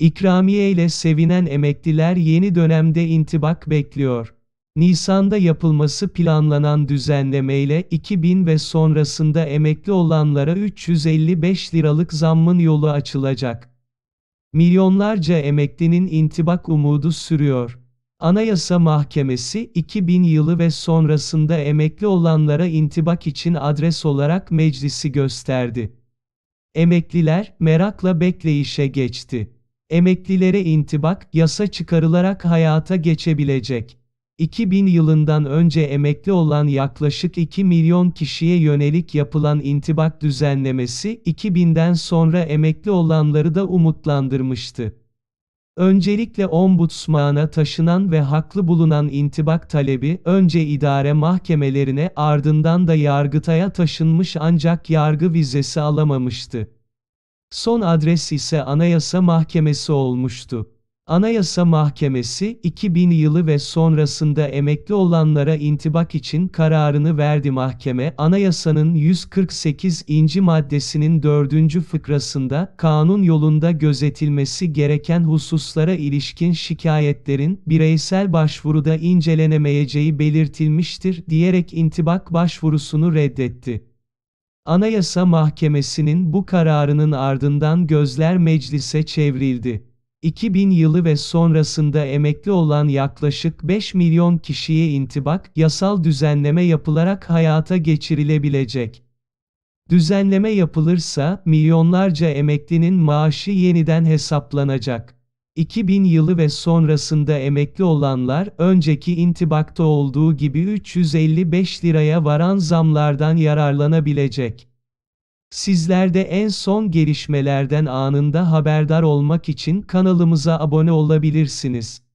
İkramiye ile sevinen emekliler yeni dönemde intibak bekliyor. Nisan'da yapılması planlanan düzenlemeyle 2000 ve sonrasında emekli olanlara 355 liralık zammın yolu açılacak. Milyonlarca emeklinin intibak umudu sürüyor. Anayasa Mahkemesi 2000 yılı ve sonrasında emekli olanlara intibak için adres olarak meclisi gösterdi. Emekliler merakla bekleyişe geçti emeklilere intibak yasa çıkarılarak hayata geçebilecek. 2000 yılından önce emekli olan yaklaşık 2 milyon kişiye yönelik yapılan intibak düzenlemesi 2000'den sonra emekli olanları da umutlandırmıştı. Öncelikle ombudsmana taşınan ve haklı bulunan intibak talebi önce idare mahkemelerine ardından da yargıtaya taşınmış ancak yargı vizesi alamamıştı. Son adres ise Anayasa Mahkemesi olmuştu. Anayasa Mahkemesi 2000 yılı ve sonrasında emekli olanlara intibak için kararını verdi mahkeme. Anayasanın 148. maddesinin 4. fıkrasında kanun yolunda gözetilmesi gereken hususlara ilişkin şikayetlerin bireysel başvuruda incelenemeyeceği belirtilmiştir diyerek intibak başvurusunu reddetti. Anayasa Mahkemesi'nin bu kararının ardından gözler meclise çevrildi. 2000 yılı ve sonrasında emekli olan yaklaşık 5 milyon kişiye intibak yasal düzenleme yapılarak hayata geçirilebilecek. Düzenleme yapılırsa milyonlarca emeklinin maaşı yeniden hesaplanacak. 2000 yılı ve sonrasında emekli olanlar önceki intibakta olduğu gibi 355 liraya varan zamlardan yararlanabilecek. Sizler de en son gelişmelerden anında haberdar olmak için kanalımıza abone olabilirsiniz.